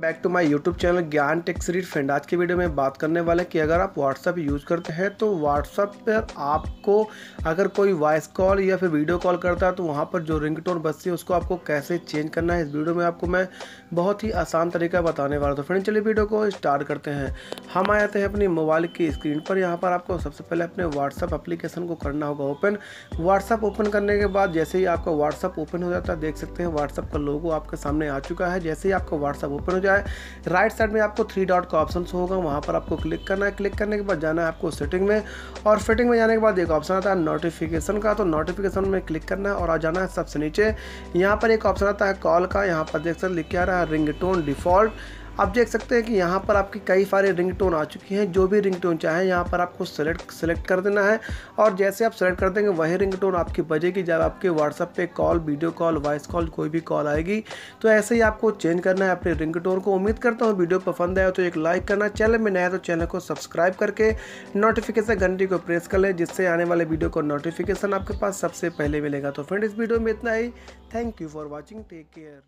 back to my YouTube channel Gyan techs रीड friend आज के वीडियो में बात करने वाले कि अगर आप व्हाट्सअप यूज़ करते हैं तो व्हाट्सअप पर आपको अगर कोई वॉइस कॉल या फिर वीडियो कॉल करता है तो वहाँ पर जो रिंग टोन बजती है उसको आपको कैसे चेंज करना है इस वीडियो में आपको मैं बहुत ही आसान तरीका बताने वाला हूँ तो फ्रेंड चलिए वीडियो को स्टार्ट करते हैं हम आ जाते हैं अपनी मोबाइल की स्क्रीन पर यहाँ पर आपको सबसे पहले अपने व्हाट्सअप अप्लीकेशन को करना होगा ओपन व्हाट्सअप ओपन करने के बाद जैसे ही आपका व्हाट्सअप ओपन हो जाता है देख सकते हैं व्हाट्सअप का लोगो आपके सामने आ चुका है जैसे ही आपका व्हाट्सअप ओपन हो जाए राइट साइड में आपको थ्री डॉट का ऑप्शन होगा वहाँ पर आपको क्लिक करना है क्लिक करने के बाद जाना है आपको सेटिंग में और फिटिंग में जाने के बाद एक ऑप्शन आता है नोटिफिकेशन का तो नोटिफिकेशन में क्लिक करना है और आ जाना है सबसे नीचे यहाँ पर एक ऑप्शन आता है कॉल का यहाँ पर देख सकते लिख के आ रहा है रिंग डिफ़ॉल्ट आप देख सकते हैं कि यहाँ पर आपकी कई सारे रिंग टोन आ चुकी हैं जो भी रिंग टोन चाहे यहाँ पर आपको सेलेक्ट सेलेक्ट कर देना है और जैसे आप सेलेक्ट कर देंगे वही रिंग टोन आपकी बजेगी जब आपके व्हाट्सअप पे call video call voice call कोई भी कॉल आएगी तो ऐसे ही आपको चेंज करना है अपने रिंग टोन को उम्मीद करता हूँ वीडियो पसंद आया तो एक लाइक करना चैनल में नया तो चैनल को सब्सक्राइब करके नोटिफिकेशन घंटी को प्रेस कर लें जिससे आने वाले वीडियो को नोटिफिकेशन आपके पास सबसे पहले मिलेगा तो फ्रेंड इस वीडियो में इतना ही thank you for watching take care